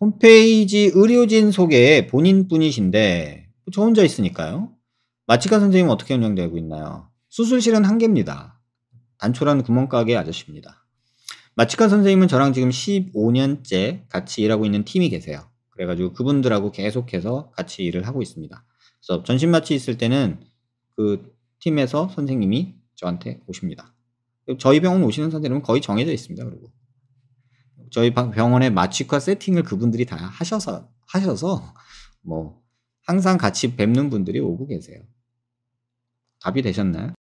홈페이지 의료진 소개 본인뿐이신데 저 혼자 있으니까요. 마취과 선생님 어떻게 운영되고 있나요? 수술실은 한 개입니다. 단촐한 구멍가게 아저씨입니다. 마취과 선생님은 저랑 지금 15년째 같이 일하고 있는 팀이 계세요. 그래가지고 그분들하고 계속해서 같이 일을 하고 있습니다. 그래서 전신 마취 있을 때는 그 팀에서 선생님이 저한테 오십니다. 저희 병원 오시는 선생님은 거의 정해져 있습니다. 그리고 저희 병원의 마취과 세팅을 그분들이 다 하셔서 하셔서 뭐 항상 같이 뵙는 분들이 오고 계세요. 답이 되셨나요?